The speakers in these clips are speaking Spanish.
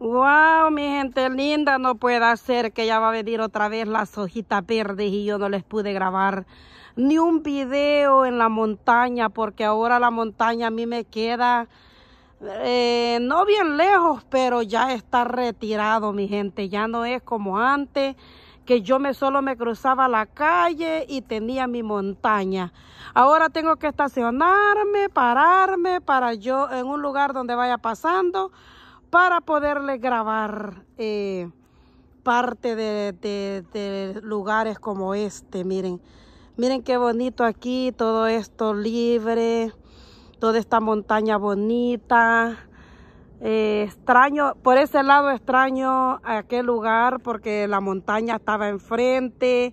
Wow, mi gente linda, no puede ser que ya va a venir otra vez las hojitas verdes y yo no les pude grabar ni un video en la montaña porque ahora la montaña a mí me queda eh, no bien lejos, pero ya está retirado, mi gente, ya no es como antes que yo me solo me cruzaba la calle y tenía mi montaña. Ahora tengo que estacionarme, pararme para yo en un lugar donde vaya pasando para poderles grabar eh, parte de, lugares como este. Miren, miren qué bonito aquí, todo esto libre, toda esta montaña bonita. Eh, extraño, por ese lado extraño aquel lugar porque la montaña estaba enfrente,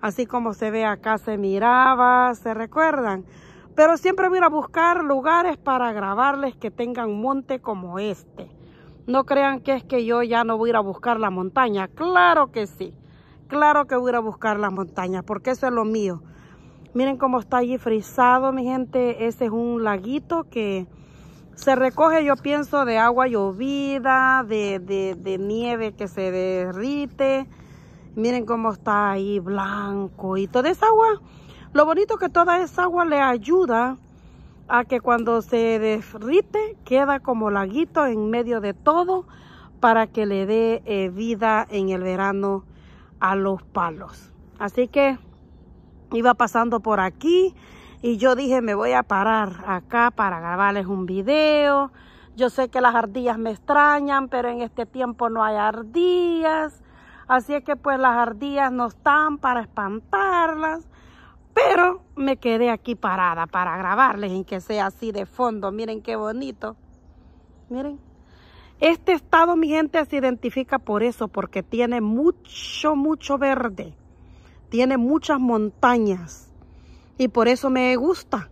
así como se ve acá se miraba, ¿se recuerdan? Pero siempre voy a buscar lugares para grabarles que tengan un monte como este. No crean que es que yo ya no voy a ir a buscar la montaña. Claro que sí. Claro que voy a ir a buscar la montaña porque eso es lo mío. Miren cómo está allí frisado, mi gente. Ese es un laguito que se recoge, yo pienso, de agua llovida, de, de, de nieve que se derrite. Miren cómo está ahí blanco y toda esa agua. Lo bonito que toda esa agua le ayuda a que cuando se derrite queda como laguito en medio de todo para que le dé eh, vida en el verano a los palos. Así que iba pasando por aquí y yo dije me voy a parar acá para grabarles un video. Yo sé que las ardillas me extrañan, pero en este tiempo no hay ardillas. Así es que pues las ardillas no están para espantarlas. Pero me quedé aquí parada para grabarles en que sea así de fondo. Miren qué bonito. Miren. Este estado, mi gente, se identifica por eso, porque tiene mucho, mucho verde. Tiene muchas montañas. Y por eso me gusta.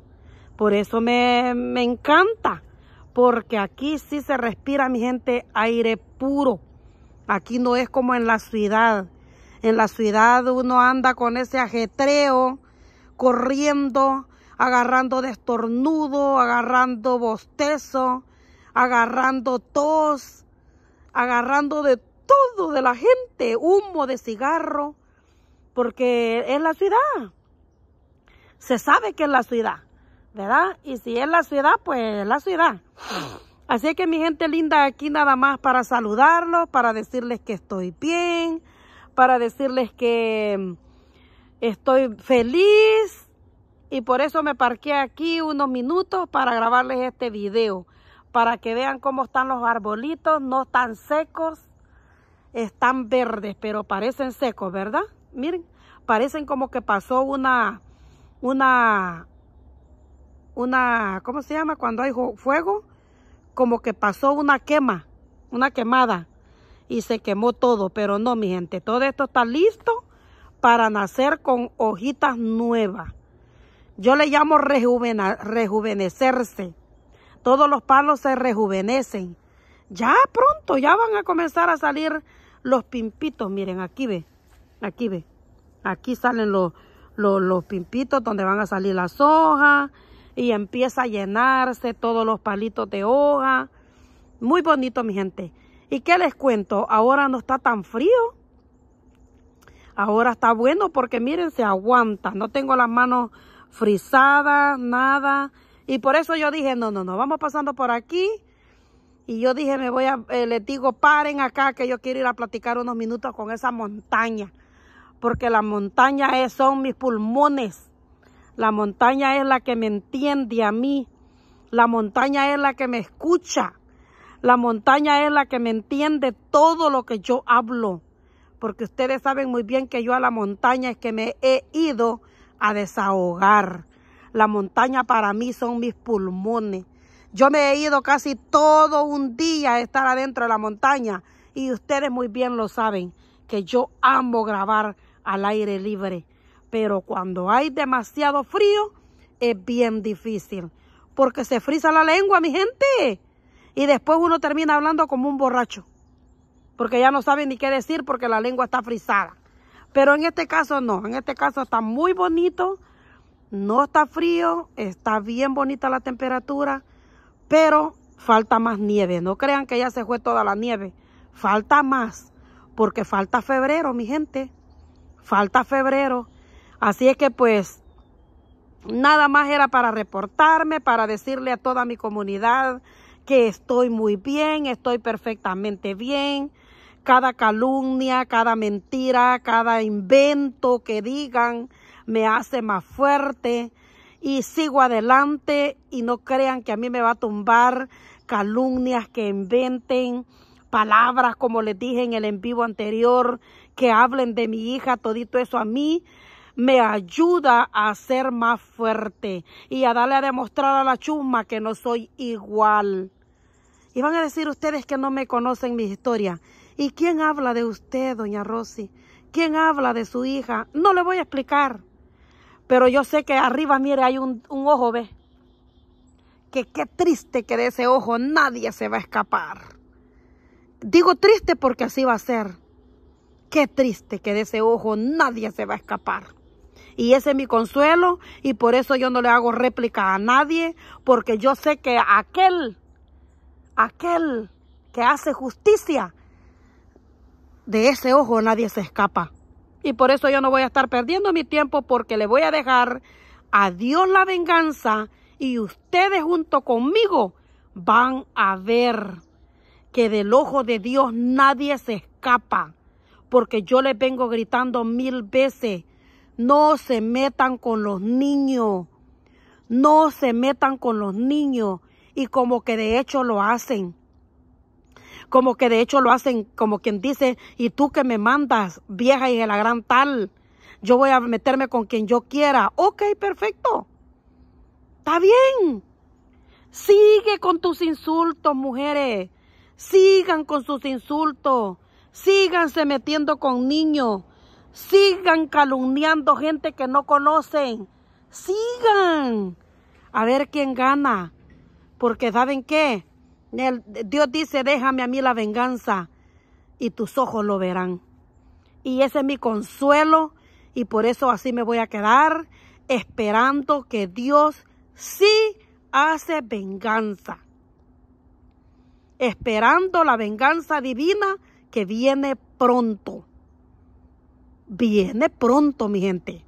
Por eso me, me encanta. Porque aquí sí se respira, mi gente, aire puro. Aquí no es como en la ciudad. En la ciudad uno anda con ese ajetreo corriendo, agarrando destornudo, agarrando bostezo, agarrando tos, agarrando de todo de la gente, humo de cigarro, porque es la ciudad. Se sabe que es la ciudad, ¿verdad? Y si es la ciudad, pues es la ciudad. Así que mi gente linda, aquí nada más para saludarlos, para decirles que estoy bien, para decirles que Estoy feliz y por eso me parqué aquí unos minutos para grabarles este video. Para que vean cómo están los arbolitos, no están secos, están verdes, pero parecen secos, ¿verdad? Miren, parecen como que pasó una, una, una, ¿cómo se llama? Cuando hay fuego, como que pasó una quema, una quemada y se quemó todo, pero no, mi gente, todo esto está listo para nacer con hojitas nuevas. Yo le llamo rejuvenecerse. Todos los palos se rejuvenecen. Ya pronto, ya van a comenzar a salir los pimpitos. Miren, aquí ve, aquí ve. Aquí salen los, los, los pimpitos donde van a salir las hojas y empieza a llenarse todos los palitos de hoja. Muy bonito, mi gente. ¿Y qué les cuento? Ahora no está tan frío. Ahora está bueno porque miren, se aguanta. No tengo las manos frisadas, nada. Y por eso yo dije, no, no, no, vamos pasando por aquí. Y yo dije, me voy a, eh, les digo, paren acá que yo quiero ir a platicar unos minutos con esa montaña. Porque la montaña es, son mis pulmones. La montaña es la que me entiende a mí. La montaña es la que me escucha. La montaña es la que me entiende todo lo que yo hablo porque ustedes saben muy bien que yo a la montaña es que me he ido a desahogar. La montaña para mí son mis pulmones. Yo me he ido casi todo un día a estar adentro de la montaña y ustedes muy bien lo saben, que yo amo grabar al aire libre. Pero cuando hay demasiado frío es bien difícil, porque se frisa la lengua, mi gente. Y después uno termina hablando como un borracho porque ya no saben ni qué decir porque la lengua está frisada. Pero en este caso no, en este caso está muy bonito, no está frío, está bien bonita la temperatura, pero falta más nieve. No crean que ya se fue toda la nieve, falta más, porque falta febrero, mi gente, falta febrero. Así es que pues nada más era para reportarme, para decirle a toda mi comunidad que estoy muy bien, estoy perfectamente bien, cada calumnia, cada mentira, cada invento que digan me hace más fuerte y sigo adelante y no crean que a mí me va a tumbar calumnias que inventen, palabras como les dije en el en vivo anterior, que hablen de mi hija, todito eso a mí me ayuda a ser más fuerte y a darle a demostrar a la chusma que no soy igual. Y van a decir ustedes que no me conocen mi historia. ¿Y quién habla de usted, doña Rosy? ¿Quién habla de su hija? No le voy a explicar. Pero yo sé que arriba, mire, hay un, ojo, ve. Que qué triste que de ese ojo nadie se va a escapar. Digo triste porque así va a ser. Qué triste que de ese ojo nadie se va a escapar. Y ese es mi consuelo y por eso yo no le hago réplica a nadie, porque yo sé que aquel, aquel que hace justicia, de ese ojo nadie se escapa. Y por eso yo no voy a estar perdiendo mi tiempo porque le voy a dejar a Dios la venganza y ustedes junto conmigo van a ver que del ojo de Dios nadie se escapa. Porque yo les vengo gritando mil veces, no se metan con los niños, no se metan con los niños. Y como que de hecho lo hacen como que de hecho lo hacen como quien dice, y tú que me mandas, vieja y de la gran tal, yo voy a meterme con quien yo quiera. Ok, perfecto. Está bien. Sigue con tus insultos, mujeres. Sigan con sus insultos. Síganse metiendo con niños. Sigan calumniando gente que no conocen. Sigan. A ver quién gana. Porque ¿saben qué? Dios dice, déjame a mí la venganza y tus ojos lo verán. Y ese es mi consuelo y por eso así me voy a quedar esperando que Dios sí hace venganza. Esperando la venganza divina que viene pronto. Viene pronto, mi gente.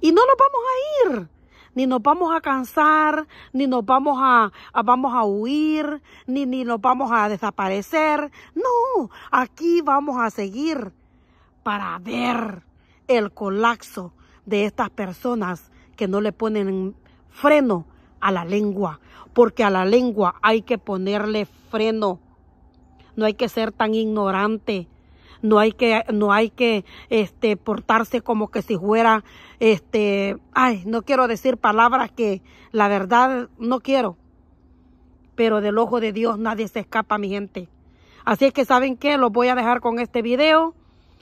Y no nos vamos a ir ni nos vamos a cansar, ni nos vamos a, vamos a huir, ni, ni nos vamos a desaparecer. No, aquí vamos a seguir para ver el colapso de estas personas que no le ponen freno a la lengua, porque a la lengua hay que ponerle freno. No hay que ser tan ignorante no hay que, no hay que, este, portarse como que si fuera, este, ay, no quiero decir palabras que la verdad no quiero, pero del ojo de Dios nadie se escapa, mi gente. Así es que, ¿saben qué? Los voy a dejar con este video,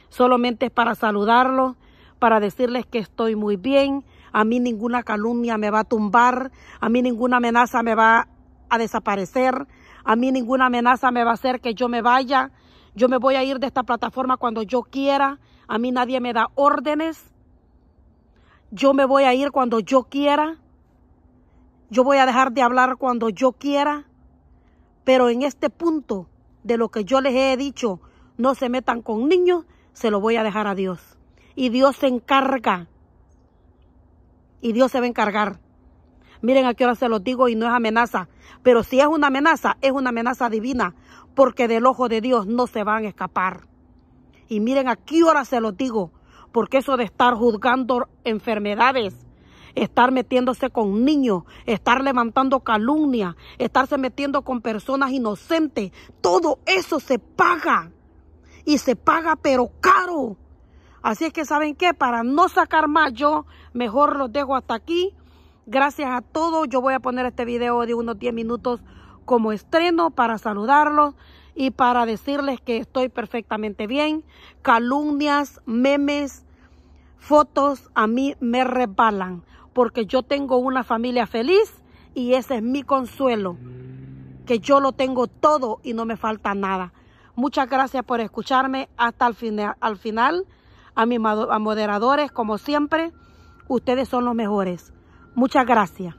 solamente para saludarlos, para decirles que estoy muy bien, a mí ninguna calumnia me va a tumbar, a mí ninguna amenaza me va a desaparecer, a mí ninguna amenaza me va a hacer que yo me vaya, yo me voy a ir de esta plataforma cuando yo quiera. A mí nadie me da órdenes. Yo me voy a ir cuando yo quiera. Yo voy a dejar de hablar cuando yo quiera. Pero en este punto de lo que yo les he dicho, no se metan con niños, se lo voy a dejar a Dios. Y Dios se encarga. Y Dios se va a encargar. Miren aquí ahora se los digo y no es amenaza. Pero si es una amenaza, es una amenaza divina. Porque del ojo de Dios no se van a escapar. Y miren aquí ahora se los digo. Porque eso de estar juzgando enfermedades, estar metiéndose con niños, estar levantando calumnia, estarse metiendo con personas inocentes, todo eso se paga. Y se paga pero caro. Así es que saben qué, para no sacar más yo, mejor los dejo hasta aquí. Gracias a todos. Yo voy a poner este video de unos 10 minutos como estreno para saludarlos y para decirles que estoy perfectamente bien. Calumnias, memes, fotos a mí me resbalan porque yo tengo una familia feliz y ese es mi consuelo, que yo lo tengo todo y no me falta nada. Muchas gracias por escucharme hasta el final. Al final a mis moderadores, como siempre, ustedes son los mejores. Muchas gracias.